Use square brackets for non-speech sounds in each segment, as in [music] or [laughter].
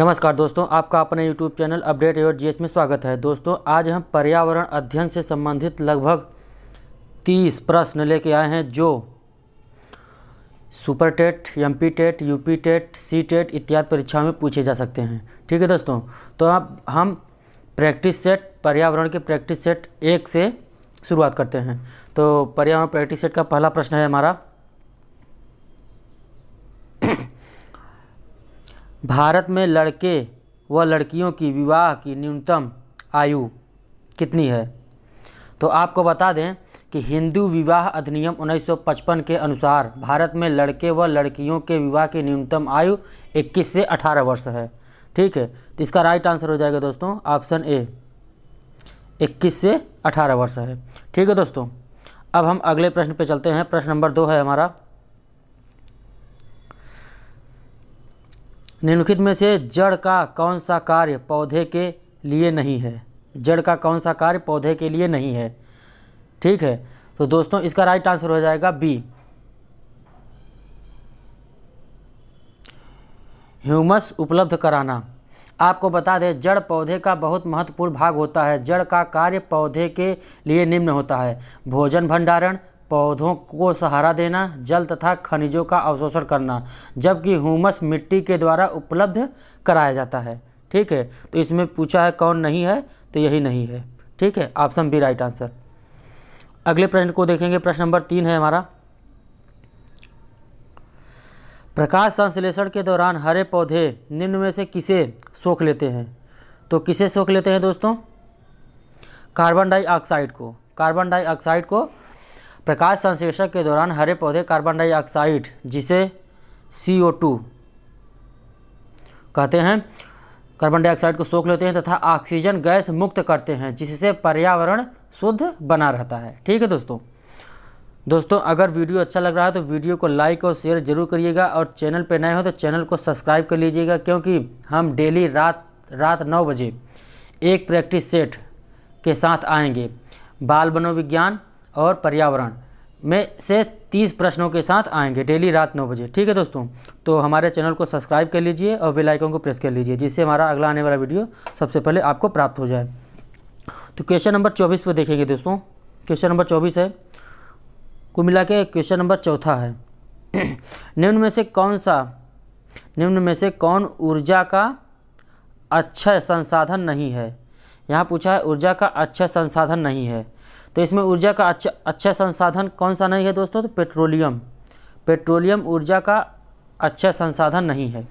नमस्कार दोस्तों आपका अपने YouTube channel update ever GS में स्वागत है दोस्तों आज हम पर्यावरण अध्ययन से संबंधित लगभग 30 प्रश्न लेके आए हैं जो super TET M P TET U P TET C TET इत्यादि परीक्षाओं में पूछे जा सकते हैं ठीक है दोस्तों तो आप हम प्रैक्टिस सेट पर्यावरण के प्रैक्टिस सेट एक से शुरुआत करते हैं तो पर्यावरण प्रैक्टिस सेट का पहला प्रश्न है हमारा भारत में लड़के व लड़कियों की विवाह की न्यूनतम आयु कितनी है तो आपको बता दें कि हिंदू विवाह अधिनियम 1955 के अनुसार भारत में लड़के व लड़कियों के विवाह की न्यूनतम आयु 21 से 18 वर्ष है ठीक है तो इसका राइट आंसर हो जाएगा दोस्तों ऑप्शन ए 21 से 18 वर्ष है ठीक है दोस्तों अब हम अगले प्रश्न पे चलते हैं प्रश्न नंबर दो है हमारा निम्नलिखित में से जड़ का कौन सा कार्य पौधे के लिए नहीं है जड़ का कौन सा कार्य पौधे के लिए नहीं है ठीक है तो दोस्तों इसका राइट आंसर हो जाएगा बी ह्यूमस उपलब्ध कराना आपको बता दें जड़ पौधे का बहुत महत्वपूर्ण भाग होता है जड़ का कार्य पौधे के लिए निम्न होता है भोजन भंडारण पौधों को सहारा देना जल तथा खनिजों का अवशोषण करना जबकि ह्यूमस मिट्टी के द्वारा उपलब्ध कराया जाता है ठीक है तो इसमें पूछा है कौन नहीं है तो यही नहीं है ठीक है ऑप्शन बी राइट आंसर अगले प्रश्न को देखेंगे प्रश्न नंबर तीन है हमारा प्रकाश संश्लेषण के दौरान हरे पौधे निम्न में से किसे सोख लेते हैं तो किसे सोख लेते हैं दोस्तों कार्बन डाइऑक्साइड को कार्बन डाइऑक्साइड को प्रकाश संश्लेषण के दौरान हरे पौधे कार्बन डाइऑक्साइड जिसे CO2 कहते हैं कार्बन डाइऑक्साइड को सोख लेते हैं तथा ऑक्सीजन गैस मुक्त करते हैं जिससे पर्यावरण शुद्ध बना रहता है ठीक है दोस्तों दोस्तों अगर वीडियो अच्छा लग रहा है तो वीडियो को लाइक और शेयर जरूर करिएगा और चैनल पर नए हो तो चैनल को सब्सक्राइब कर लीजिएगा क्योंकि हम डेली रात रात नौ बजे एक प्रैक्टिस सेट के साथ आएंगे बाल मनोविज्ञान और पर्यावरण में से 30 प्रश्नों के साथ आएंगे डेली रात नौ बजे ठीक है दोस्तों तो हमारे चैनल को सब्सक्राइब कर लीजिए और बेल आइकन को प्रेस कर लीजिए जिससे हमारा अगला आने वाला वीडियो सबसे पहले आपको प्राप्त हो जाए तो क्वेश्चन नंबर चौबीस पर देखेंगे दोस्तों क्वेश्चन नंबर चौबीस है को मिला के क्वेश्चन नंबर चौथा है निम्न में से कौन सा निम्न में से कौन ऊर्जा का अच्छा संसाधन नहीं है यहाँ पूछा है ऊर्जा का अच्छा संसाधन नहीं है तो इसमें ऊर्जा का अच्छा अच्छा संसाधन कौन सा नहीं है दोस्तों तो पेट्रोलियम पेट्रोलियम ऊर्जा का अच्छा संसाधन नहीं है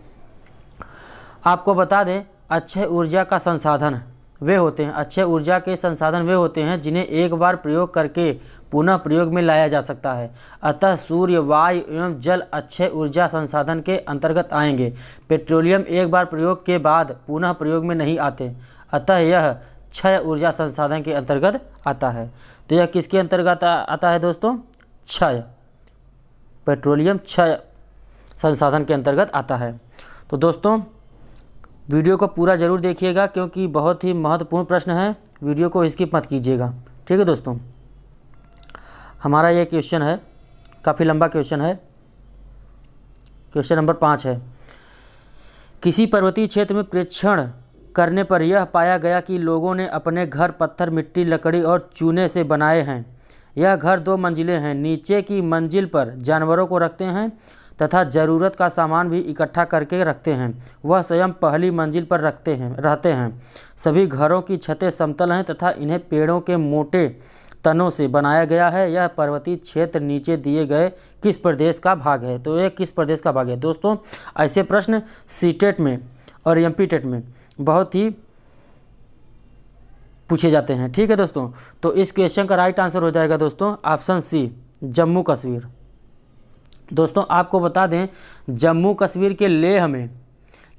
आपको बता दें अच्छे ऊर्जा का संसाधन वे होते हैं अच्छे ऊर्जा के संसाधन वे होते हैं जिन्हें एक बार प्रयोग करके पुनः प्रयोग में लाया जा सकता है अतः सूर्य वायु एवं जल अच्छे ऊर्जा संसाधन के अंतर्गत आएंगे पेट्रोलियम एक बार प्रयोग के बाद पुनः प्रयोग में नहीं आते अतः यह क्षय ऊर्जा संसाधन के अंतर्गत आता है तो यह किसके अंतर्गत आता है दोस्तों क्षय पेट्रोलियम क्षय संसाधन के अंतर्गत आता है तो दोस्तों वीडियो को पूरा ज़रूर देखिएगा क्योंकि बहुत ही महत्वपूर्ण प्रश्न है वीडियो को स्किप मत कीजिएगा ठीक है दोस्तों हमारा ये क्वेश्चन है काफ़ी लंबा क्वेश्चन है क्वेश्चन नंबर पाँच है किसी पर्वतीय क्षेत्र में प्रेक्षण करने पर यह पाया गया कि लोगों ने अपने घर पत्थर मिट्टी लकड़ी और चूने से बनाए हैं यह घर दो मंजिलें हैं नीचे की मंजिल पर जानवरों को रखते हैं तथा ज़रूरत का सामान भी इकट्ठा करके रखते हैं वह स्वयं पहली मंजिल पर रखते हैं रहते हैं सभी घरों की छतें समतल हैं तथा इन्हें पेड़ों के मोटे तनों से बनाया गया है यह पर्वतीय क्षेत्र नीचे दिए गए किस प्रदेश का भाग है तो यह किस प्रदेश का भाग है दोस्तों ऐसे प्रश्न सीटेट e में और एम e में बहुत ही पूछे जाते हैं ठीक है दोस्तों तो इस क्वेश्चन का राइट आंसर हो जाएगा दोस्तों ऑप्शन सी जम्मू कश्मीर दोस्तों आपको बता दें जम्मू कश्मीर के लेह में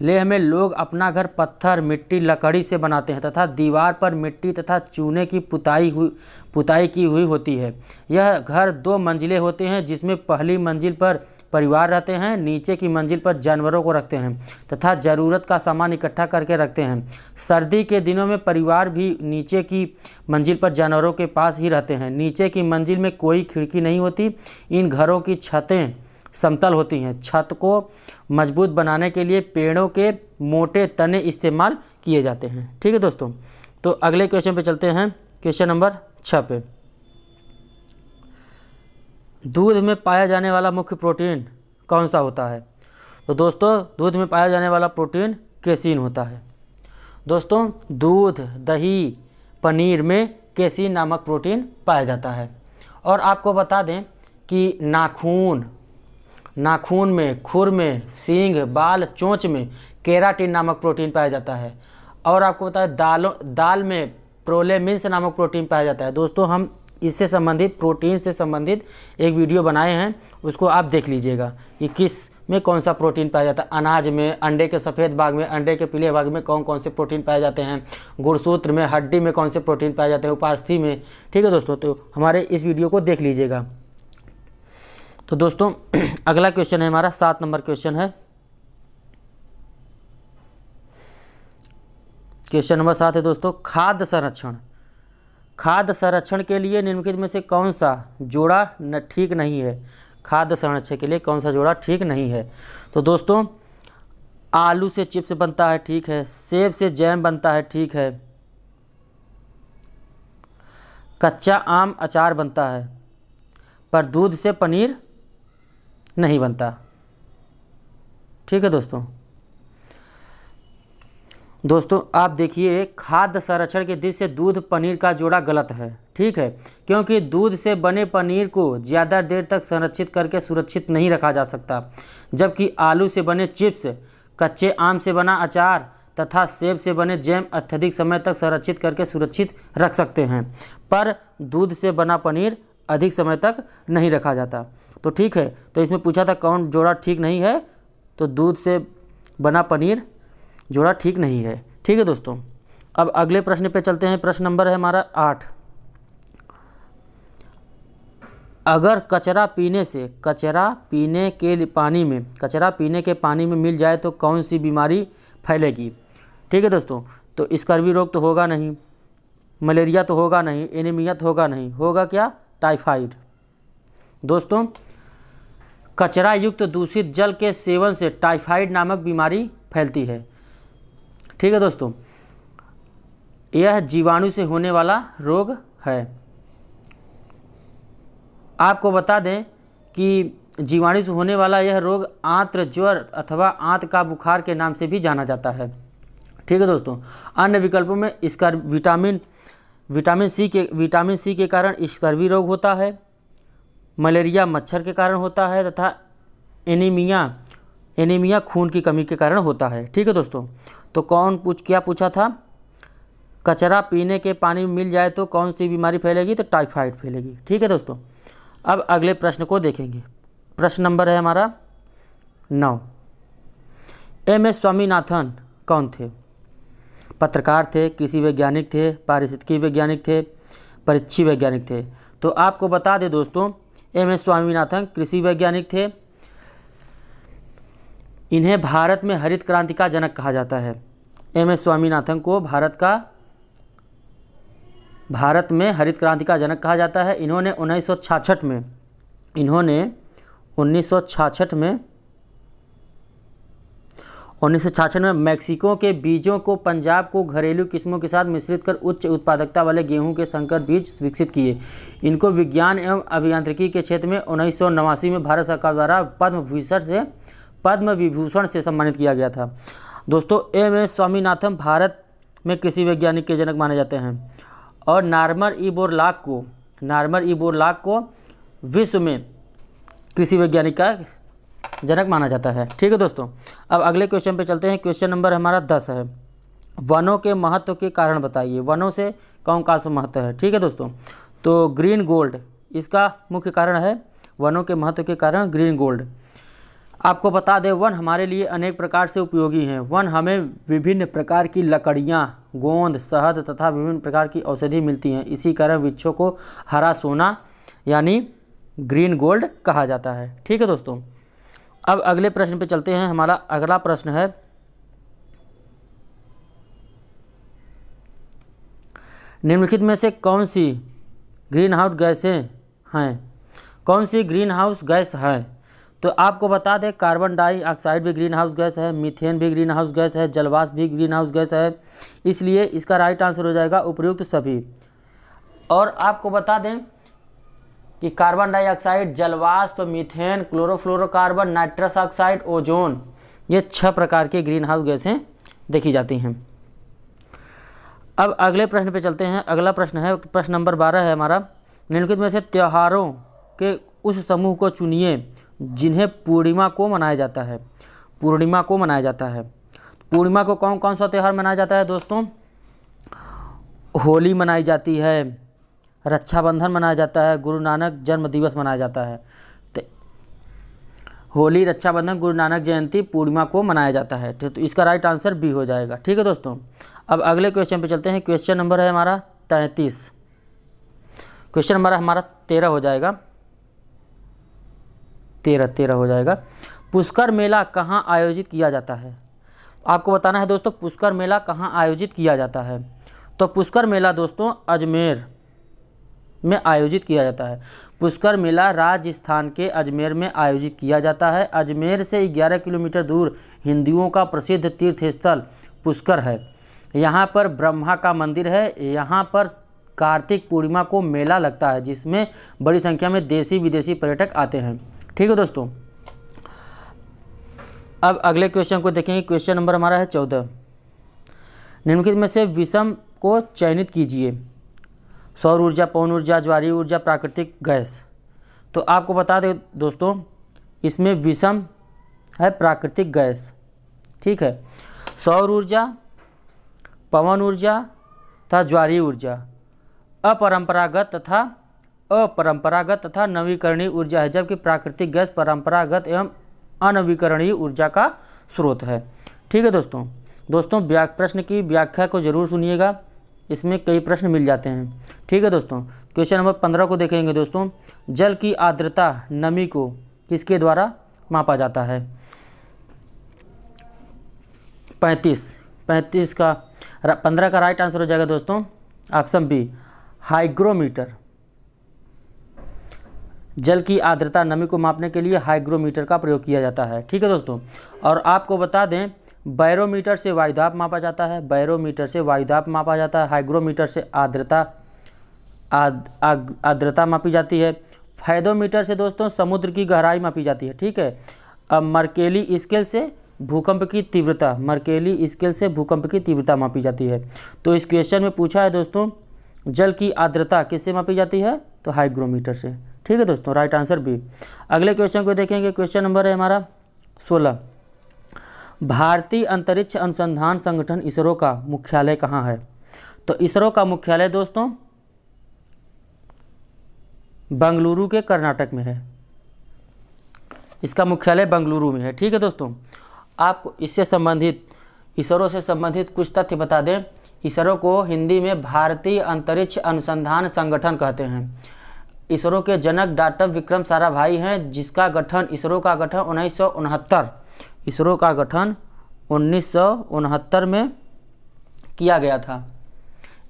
लेह में लोग अपना घर पत्थर मिट्टी लकड़ी से बनाते हैं तथा दीवार पर मिट्टी तथा चूने की पुताई हुई पुताई की हुई होती है यह घर दो मंजिलें होते हैं जिसमें पहली मंजिल पर परिवार रहते हैं नीचे की मंजिल पर जानवरों को रखते हैं तथा ज़रूरत का सामान इकट्ठा करके रखते हैं सर्दी के दिनों में परिवार भी नीचे की मंजिल पर जानवरों के पास ही रहते हैं नीचे की मंजिल में कोई खिड़की नहीं होती इन घरों की छतें समतल होती हैं छत को मजबूत बनाने के लिए पेड़ों के मोटे तने इस्तेमाल किए जाते हैं ठीक है दोस्तों तो अगले क्वेश्चन पे चलते हैं क्वेश्चन नंबर छः पे दूध में पाया जाने वाला मुख्य प्रोटीन कौन सा होता है तो दोस्तों दूध में पाया जाने वाला प्रोटीन केसिन होता है दोस्तों दूध दही पनीर में केसिन नामक प्रोटीन पाया जाता है और आपको बता दें कि नाखून नाखून में खुर में सींग बाल चोंच में केराटिन नामक प्रोटीन पाया जाता है और आपको बताया दालों दाल में प्रोलेमिन्स नामक प्रोटीन पाया जाता है दोस्तों हम इससे संबंधित प्रोटीन से संबंधित एक वीडियो बनाए हैं उसको आप देख लीजिएगा कि किस में कौन सा प्रोटीन पाया जाता है अनाज में अंडे के सफ़ेद भाग में अंडे के पीले भाग में कौन कौन से प्रोटीन पाए जाते हैं गुड़सूत्र में हड्डी में कौन से प्रोटीन पाए जाते हैं उपास्थि में ठीक है दोस्तों तो हमारे इस वीडियो को देख लीजिएगा तो दोस्तों [clears throat] अगला क्वेश्चन है हमारा सात नंबर क्वेश्चन है क्वेश्चन नंबर सात है दोस्तों खाद्य संरक्षण खाद्य संरक्षण के लिए निम्नलिखित में से कौन सा जोड़ा न ठीक नहीं है खाद्य संरक्षण के लिए कौन सा जोड़ा ठीक नहीं है तो दोस्तों आलू से चिप्स बनता है ठीक है सेब से जैम बनता है ठीक है कच्चा आम अचार बनता है पर दूध से पनीर नहीं बनता ठीक है दोस्तों दोस्तों आप देखिए खाद्य संरक्षण के दृश्य दूध पनीर का जोड़ा गलत है ठीक है क्योंकि दूध से बने पनीर को ज़्यादा देर तक संरक्षित करके सुरक्षित नहीं रखा जा सकता जबकि आलू से बने चिप्स कच्चे आम से बना अचार तथा सेब से बने जैम अत्यधिक समय तक संरक्षित करके सुरक्षित रख सकते हैं पर दूध से बना पनीर अधिक समय तक नहीं रखा जाता तो ठीक है तो इसमें पूछा था कौन जोड़ा ठीक नहीं है तो दूध से बना पनीर जोड़ा ठीक नहीं है ठीक है दोस्तों अब अगले प्रश्न पे चलते हैं प्रश्न नंबर है हमारा आठ अगर कचरा पीने से कचरा पीने के पानी में कचरा पीने के पानी में मिल जाए तो कौन सी बीमारी फैलेगी ठीक है दोस्तों तो स्कर्वी रोग तो होगा नहीं मलेरिया तो होगा नहीं एनीमिया तो होगा नहीं होगा क्या टाइफाइड दोस्तों कचरा युक्त दूषित जल के सेवन से टाइफाइड नामक बीमारी फैलती है ठीक है दोस्तों यह जीवाणु से होने वाला रोग है आपको बता दें कि जीवाणु से होने वाला यह रोग आंत्र ज्वर अथवा आंत का बुखार के नाम से भी जाना जाता है ठीक है दोस्तों अन्य विकल्पों में इसका विटामिन विटामिन सी के विटामिन सी के कारण स्कर्वी रोग होता है मलेरिया मच्छर के कारण होता है तथा एनीमिया एनीमिया खून की कमी के कारण होता है ठीक है दोस्तों तो कौन पूछ क्या पूछा था कचरा पीने के पानी में मिल जाए तो कौन सी बीमारी फैलेगी तो टाइफाइड फैलेगी ठीक है दोस्तों अब अगले प्रश्न को देखेंगे प्रश्न नंबर है हमारा नौ एम एस स्वामीनाथन कौन थे पत्रकार थे कृषि वैज्ञानिक थे पारिस्थितिकी वैज्ञानिक थे परीक्षी वैज्ञानिक थे तो आपको बता दें दोस्तों एम एस स्वामीनाथन कृषि वैज्ञानिक थे इन्हें भारत में हरित क्रांति का जनक कहा जाता है एम एस स्वामीनाथन को भारत का भारत में हरित क्रांति का जनक कहा जाता है इन्होंने उन्नीस में इन्होंने उन्नीस में उन्नीस सौ छाछठ में मैक्सिको के बीजों को पंजाब को घरेलू किस्मों के साथ मिश्रित कर उच्च उत्पादकता वाले गेहूं के संकर बीज विकसित किए इनको विज्ञान एवं अभियांत्रिकी के क्षेत्र में उन्नीस में भारत सरकार द्वारा पद्म भूषण से पद्म विभूषण से सम्मानित किया गया था दोस्तों एम एस स्वामीनाथन भारत में कृषि वैज्ञानिक के जनक माने जाते हैं और नार्मर बोरलाक को नार्मर बोरलाक को विश्व में कृषि वैज्ञानिक का जनक माना जाता है ठीक है दोस्तों अब अगले क्वेश्चन पे चलते हैं क्वेश्चन नंबर हमारा दस है वनों के महत्व के कारण बताइए वनों से कौन कौन सा महत्व है ठीक है दोस्तों तो ग्रीन गोल्ड इसका मुख्य कारण है वनों के महत्व के कारण ग्रीन गोल्ड आपको बता दें वन हमारे लिए अनेक प्रकार से उपयोगी हैं वन हमें विभिन्न प्रकार की लकड़ियाँ गोंद शहद तथा विभिन्न प्रकार की औषधि मिलती हैं इसी कारण वृक्षों को हरा सोना यानी ग्रीन गोल्ड कहा जाता है ठीक है दोस्तों अब अगले प्रश्न पे चलते हैं हमारा अगला प्रश्न है निम्नलिखित में से कौन सी ग्रीन हाउस गैसें हैं कौन सी ग्रीन हाउस गैस हैं तो आपको बता दें कार्बन डाइऑक्साइड भी ग्रीन हाउस गैस है मीथेन भी ग्रीन हाउस गैस है जलवास भी ग्रीन हाउस गैस है इसलिए इसका राइट आंसर हो जाएगा उपयुक्त सभी और आपको बता दें कि कार्बन डाइऑक्साइड जलवाष्प methane chlorofluorocarbon nitrous oxide ozone ये छह प्रकार के ग्रीन हाउस गैसें देखी जाती हैं अब अगले प्रश्न पे चलते हैं अगला प्रश्न है प्रश्न नंबर बारह है हमारा निम्नलिखित में से त्योहारों के उस समूह को चुनिए जिन्हें पूर्णिमा को मनाया जाता है पूर्णिमा को मनाया जाता है पूर्णिमा को कौन कौन सा त्यौहार मनाया जाता है दोस्तों होली मनाई जाती है रक्षाबंधन मनाया जाता है गुरु नानक जन्म दिवस मनाया जाता है होली रक्षाबंधन गुरु नानक जयंती पूर्णिमा को मनाया जाता है ठीक तो इसका राइट आंसर बी हो जाएगा ठीक है दोस्तों अब अगले क्वेश्चन पे चलते हैं क्वेश्चन नंबर है हमारा तैंतीस क्वेश्चन नंबर हमारा तेरह हो जाएगा तेरह तेरह हो जाएगा पुष्कर मेला कहाँ आयोजित किया जाता है आपको बताना है दोस्तों पुष्कर मेला कहाँ आयोजित किया जाता है तो पुष्कर मेला दोस्तों अजमेर में आयोजित किया जाता है पुष्कर मेला राजस्थान के अजमेर में आयोजित किया जाता है अजमेर से 11 किलोमीटर दूर हिंदुओं का प्रसिद्ध तीर्थ स्थल पुष्कर है यहाँ पर ब्रह्मा का मंदिर है यहाँ पर कार्तिक पूर्णिमा को मेला लगता है जिसमें बड़ी संख्या में देसी विदेशी पर्यटक आते हैं ठीक है दोस्तों अब अगले क्वेश्चन को देखेंगे क्वेश्चन नंबर हमारा है चौदह निम्नलिखित में से विषम को चयनित कीजिए सौर ऊर्जा पवन ऊर्जा ज्वारी ऊर्जा प्राकृतिक गैस तो आपको बता दें दोस्तों इसमें विषम है प्राकृतिक गैस ठीक है सौर ऊर्जा पवन ऊर्जा तथा ज्वारी ऊर्जा अपरंपरागत तथा अपरंपरागत तथा नवीकरणीय ऊर्जा है जबकि प्राकृतिक गैस परंपरागत एवं अनवीकरणीय ऊर्जा का स्रोत है ठीक है दोस्तों दोस्तों प्रश्न की व्याख्या को जरूर सुनिएगा इसमें कई प्रश्न मिल जाते हैं ठीक है दोस्तों क्वेश्चन नंबर पंद्रह को देखेंगे दोस्तों जल की आर्द्रता नमी को किसके द्वारा मापा जाता है पैंतीस पैंतीस का पंद्रह का राइट आंसर हो जाएगा दोस्तों ऑप्शन बी हाइग्रोमीटर जल की आर्द्रता नमी को मापने के लिए हाइग्रोमीटर का प्रयोग किया जाता है ठीक है दोस्तों और आपको बता दें बैरोमीटर से वायुदाप मापा जाता है बैरोमीटर से वायुदाप मापा जाता है हाइग्रोमीटर से आर्द्रता आर्द्रता मापी जाती है फायदोमीटर से दोस्तों समुद्र की गहराई मापी जाती है ठीक है अब मर्केली स्केल से भूकंप की तीव्रता मर्केली स्केल से भूकंप की तीव्रता मापी जाती है तो इस क्वेश्चन में पूछा है दोस्तों जल की आर्द्रता किससे मापी जाती है तो हाइग्रोमीटर से ठीक है दोस्तों राइट आंसर बी अगले क्वेश्चन को देखेंगे क्वेश्चन नंबर है हमारा सोलह भारतीय अंतरिक्ष अनुसंधान संगठन इसरो का मुख्यालय कहाँ है तो इसरो का मुख्यालय दोस्तों बंगलुरु के कर्नाटक में है इसका मुख्यालय बंगलुरु में है ठीक है दोस्तों आपको इससे संबंधित इसरो से संबंधित कुछ तथ्य बता दें इसरो को हिंदी में भारतीय अंतरिक्ष अनुसंधान संगठन कहते हैं इसरो के जनक डॉक्टर विक्रम साराभाई हैं जिसका गठन इसरो का गठन उन्नीस इसरो का गठन उन्नीस में किया गया था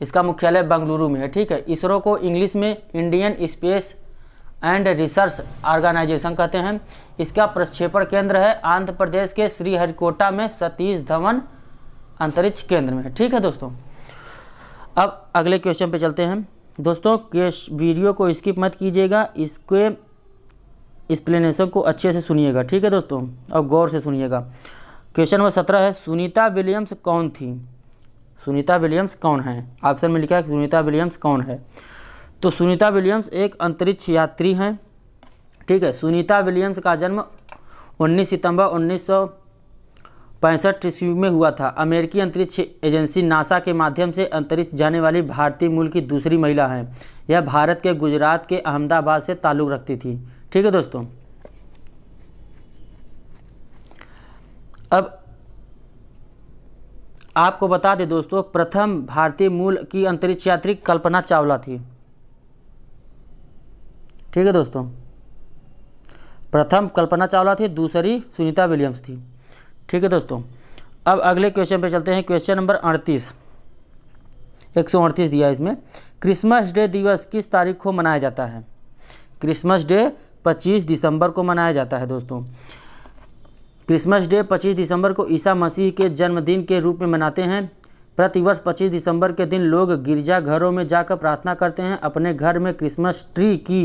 इसका मुख्यालय बंगलुरु में है ठीक है इसरो को इंग्लिश में Indian space and research organisation कहते हैं इसका प्रक्षेपण केंद्र है आंध्र प्रदेश के श्रीहरिकोटा में सतीश धवन अंतरिक्ष केंद्र में ठीक है दोस्तों अब अगले क्वेश्चन पे चलते हैं दोस्तों केस वीडियो को स्किप मत कीजिएगा इसके एक्सप्लेनेशन को अच्छे से सुनिएगा ठीक है दोस्तों और गौर से सुनिएगा क्वेश्चन नंबर सत्रह है सुनीता विलियम्स कौन थी सुनीता विलियम्स कौन है ऑप्शन में लिखा है सुनीता विलियम्स कौन है तो सुनीता विलियम्स एक अंतरिक्ष यात्री हैं ठीक है सुनीता विलियम्स का जन्म 19 सितंबर उन्नीस पैंसठ ईस्वी में हुआ था अमेरिकी अंतरिक्ष एजेंसी नासा के माध्यम से अंतरिक्ष जाने वाली भारतीय मूल की दूसरी महिला हैं यह भारत के गुजरात के अहमदाबाद से ताल्लुक़ रखती थी ठीक है दोस्तों अब आपको बता दें दोस्तों प्रथम भारतीय मूल की अंतरिक्ष यात्री कल्पना चावला थी ठीक है दोस्तों प्रथम कल्पना चावला थी दूसरी सुनीता विलियम्स थी ठीक है दोस्तों अब अगले क्वेश्चन पे चलते हैं क्वेश्चन नंबर अड़तीस एक सौ अड़तीस दिया इसमें क्रिसमस डे दिवस किस तारीख को मनाया जाता है क्रिसमस डे पच्चीस दिसंबर को मनाया जाता है दोस्तों क्रिसमस डे 25 दिसंबर को ईसा मसीह के जन्मदिन के रूप में मनाते हैं प्रतिवर्ष 25 दिसंबर के दिन लोग गिरजाघरों में जाकर प्रार्थना करते हैं अपने घर में क्रिसमस ट्री की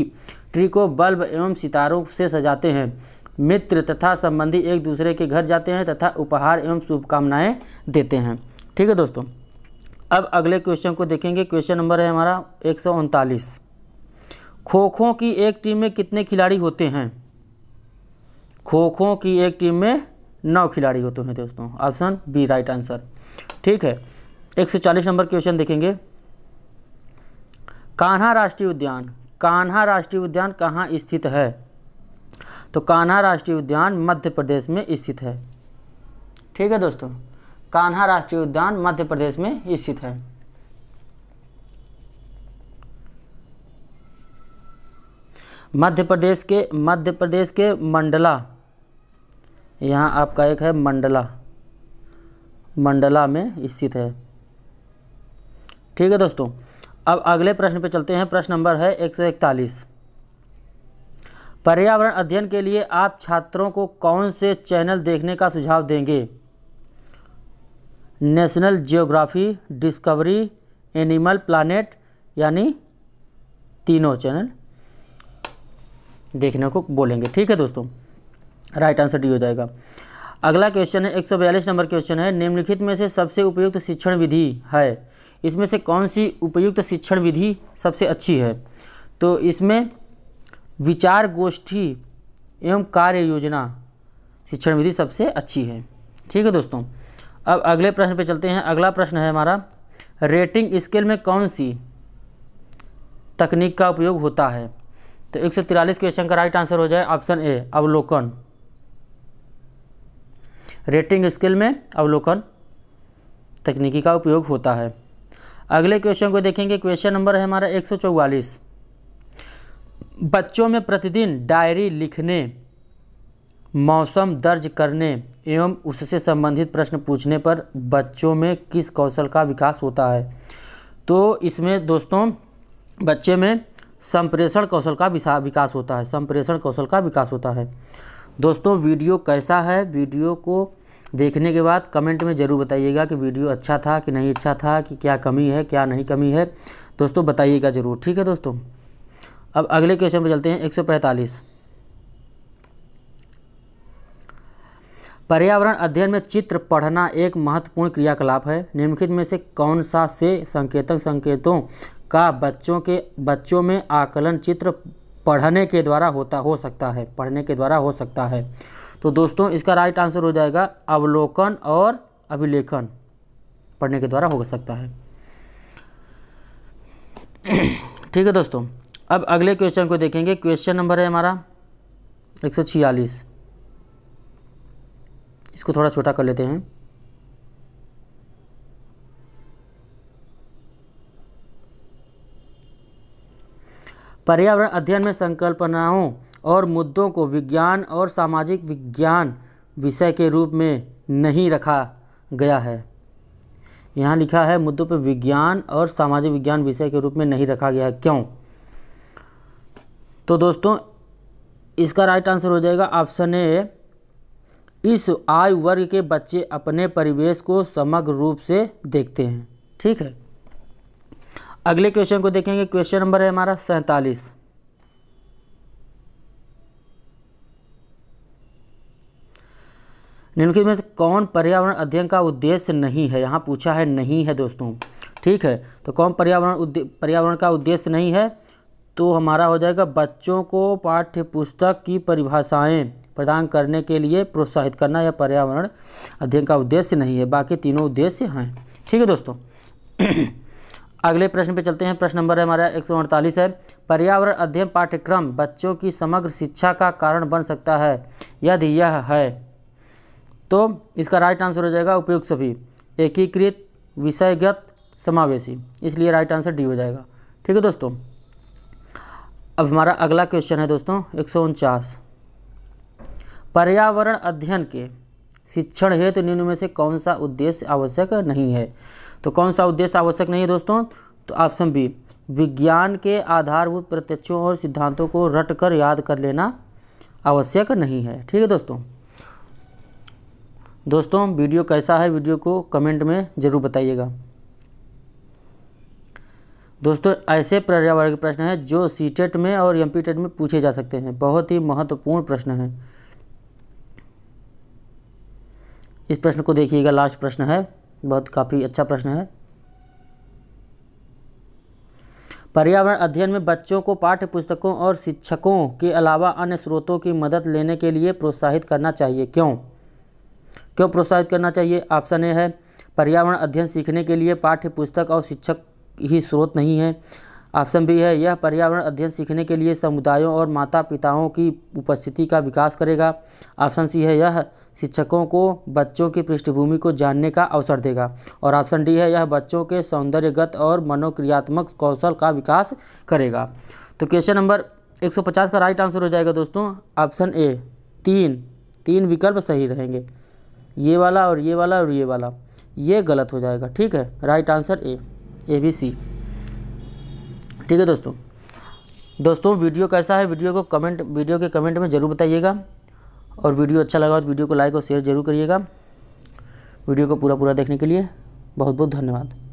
ट्री को बल्ब एवं सितारों से सजाते हैं मित्र तथा संबंधी एक दूसरे के घर जाते हैं तथा उपहार एवं शुभकामनाएं देते हैं ठीक है दोस्तों अब अगले क्वेश्चन को देखेंगे क्वेश्चन नंबर है हमारा एक सौ उनतालीस खो खो की एक टीम में कितने खिलाड़ी होते हैं खो खो की एक टीम में नौ खिलाड़ी होते हैं दोस्तों ऑप्शन बी राइट आंसर ठीक है एक सौ चालीस नंबर क्वेश्चन देखेंगे कान्हा राष्ट्रीय उद्यान कान्हा राष्ट्रीय उद्यान कहाँ स्थित है तो कान्हा राष्ट्रीय उद्यान मध्य प्रदेश में स्थित है ठीक है दोस्तों कान्हा राष्ट्रीय उद्यान मध्य प्रदेश में स्थित है मध्य प्रदेश के मध्य प्रदेश के मंडला यहाँ आपका एक है मंडला मंडला में स्थित है ठीक है दोस्तों अब अगले प्रश्न पे चलते हैं प्रश्न नंबर है एक सौ इकतालीस पर्यावरण अध्ययन के लिए आप छात्रों को कौन से चैनल देखने का सुझाव देंगे national geography discovery animal planet यानी तीनों चैनल देखने को बोलेंगे ठीक है दोस्तों राइट आंसर डी हो जाएगा अगला क्वेश्चन है 142 नंबर क्वेश्चन है निम्नलिखित में से सबसे उपयुक्त शिक्षण विधि है इसमें से कौन सी उपयुक्त शिक्षण विधि सबसे अच्छी है तो इसमें विचार गोष्ठी एवं कार्य योजना शिक्षण विधि सबसे अच्छी है ठीक है दोस्तों अब अगले प्रश्न पे चलते हैं अगला प्रश्न है हमारा रेटिंग स्केल में कौन सी तकनीक का उपयोग होता है तो एक सौ तिरालीस क्वेश्चन का राइट आंसर हो जाए ऑप्शन ए अवलोकन रेटिंग स्केल में अवलोकन तकनीकी का उपयोग होता है अगले क्वेश्चन को देखेंगे क्वेश्चन नंबर है हमारा एक सौ चौवालीस बच्चों में प्रतिदिन डायरी लिखने मौसम दर्ज करने एवं उससे संबंधित प्रश्न पूछने पर बच्चों में किस कौशल का विकास होता है तो इसमें दोस्तों बच्चे में संप्रेषण कौशल का विकास होता है संप्रेषण कौशल का विकास होता है दोस्तों वीडियो कैसा है वीडियो को देखने के बाद कमेंट में ज़रूर बताइएगा कि वीडियो अच्छा था कि नहीं अच्छा था कि क्या कमी है क्या नहीं कमी है दोस्तों बताइएगा ज़रूर ठीक है दोस्तों अब अगले क्वेश्चन पर चलते हैं 145 पर्यावरण अध्ययन में चित्र पढ़ना एक महत्वपूर्ण क्रियाकलाप है निम्नलिखित में से कौन सा से संकेतक संकेतों का बच्चों के बच्चों में आकलन चित्र पढ़ने के द्वारा होता हो सकता है पढ़ने के द्वारा हो सकता है तो दोस्तों इसका राइट आंसर हो जाएगा अवलोकन और अभिलेखन पढ़ने के द्वारा हो सकता है [clears throat] ठीक है दोस्तों अब अगले क्वेश्चन को देखेंगे क्वेश्चन नंबर है हमारा एक सौ छियालीस इसको थोड़ा छोटा कर लेते हैं पर्यावरण अध्ययन में संकल्पनाओं और मुद्दों को विज्ञान और सामाजिक विज्ञान विषय के रूप में नहीं रखा गया है यहाँ लिखा है मुद्दों पर विज्ञान और सामाजिक विज्ञान विषय के रूप में नहीं रखा गया है क्यों तो दोस्तों इसका राइट आंसर हो जाएगा ऑप्शन ए इस आयु वर्ग के बच्चे अपने परिवेश को समग्र रूप से देखते हैं ठीक है अगले क्वेश्चन को देखेंगे क्वेश्चन नंबर है हमारा सैंतालीस निम्नलिखित में से कौन पर्यावरण अध्ययन का उद्देश्य नहीं है यहाँ पूछा है नहीं है दोस्तों ठीक है तो कौन पर्यावरण पर्यावरण का उद्देश्य नहीं है तो हमारा हो जाएगा बच्चों को पाठ्य पुस्तक की परिभाषाएं प्रदान करने के लिए प्रोत्साहित करना या पर्यावरण अध्ययन का उद्देश्य नहीं है बाकी तीनों उद्देश्य हैं ठीक है दोस्तों [clears throat] अगले प्रश्न पे चलते हैं प्रश्न नंबर है हमारा एक है पर्यावरण अध्ययन पाठ्यक्रम बच्चों की समग्र शिक्षा का कारण बन सकता है यदि यह है तो इसका राइट आंसर हो जाएगा उपयुक्त सभी एकीकृत विषयगत समावेशी इसलिए राइट आंसर डी हो जाएगा ठीक है दोस्तों अब हमारा अगला क्वेश्चन है दोस्तों एक पर्यावरण अध्ययन के शिक्षण हेतु तो निम्न में से कौन सा उद्देश्य आवश्यक नहीं है तो कौन सा उद्देश्य आवश्यक नहीं है दोस्तों तो ऑप्शन बी विज्ञान के आधारभूत प्रत्यक्षों और सिद्धांतों को रटकर याद कर लेना आवश्यक नहीं है ठीक है दोस्तों दोस्तों वीडियो कैसा है वीडियो को कमेंट में ज़रूर बताइएगा दोस्तों ऐसे पर्यावरण के प्रश्न हैं जो सी टेट e में और एम e में पूछे जा सकते हैं बहुत ही महत्वपूर्ण प्रश्न है इस प्रश्न को देखिएगा लास्ट प्रश्न है बहुत काफ़ी अच्छा प्रश्न है पर्यावरण अध्ययन में बच्चों को पाठ्य पुस्तकों और शिक्षकों के अलावा अन्य स्रोतों की मदद लेने के लिए प्रोत्साहित करना चाहिए क्यों क्यों प्रोत्साहित करना चाहिए ऑप्शन ए है पर्यावरण अध्ययन सीखने के लिए पाठ्य पुस्तक और शिक्षक ही स्रोत नहीं है ऑप्शन बी है यह पर्यावरण अध्ययन सीखने के लिए समुदायों और माता पिताओं की उपस्थिति का विकास करेगा ऑप्शन सी है यह शिक्षकों को बच्चों की पृष्ठभूमि को जानने का अवसर देगा और ऑप्शन डी है यह बच्चों के सौंदर्यगत और मनोक्रियात्मक कौशल का विकास करेगा तो क्वेश्चन नंबर 150 का राइट आंसर हो जाएगा दोस्तों ऑप्शन ए तीन तीन विकल्प सही रहेंगे ये वाला और ये वाला और ये वाला ये गलत हो जाएगा ठीक है right answer A A B C ठीक है दोस्तों दोस्तों वीडियो कैसा है वीडियो को कमेंट वीडियो के कमेंट में ज़रूर बताइएगा और वीडियो अच्छा लगा तो वीडियो को लाइक और शेयर ज़रूर करिएगा वीडियो को पूरा पूरा देखने के लिए बहुत बहुत धन्यवाद